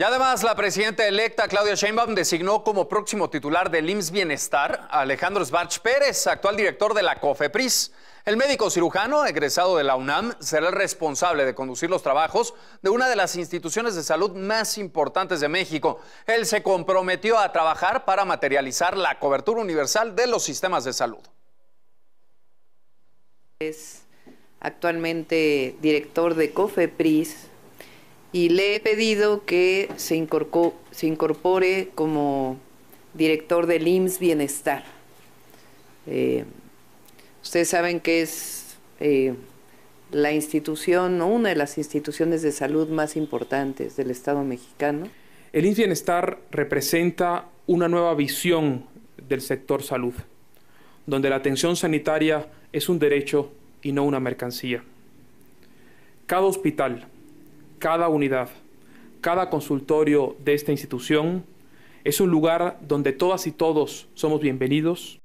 Y además, la presidenta electa Claudia Sheinbaum designó como próximo titular del IMSS Bienestar a Alejandro Svarch Pérez, actual director de la COFEPRIS. El médico cirujano, egresado de la UNAM, será el responsable de conducir los trabajos de una de las instituciones de salud más importantes de México. Él se comprometió a trabajar para materializar la cobertura universal de los sistemas de salud. Es actualmente director de COFEPRIS y le he pedido que se, incorpore, como director del IMSS Bienestar. Eh, ustedes saben que es eh, la institución, o una de las instituciones de salud más importantes del Estado mexicano. El IMSS Bienestar representa una nueva visión del sector salud, donde la atención sanitaria es un derecho y no una mercancía. Cada hospital, cada unidad, cada consultorio de esta institución es un lugar donde todas y todos somos bienvenidos,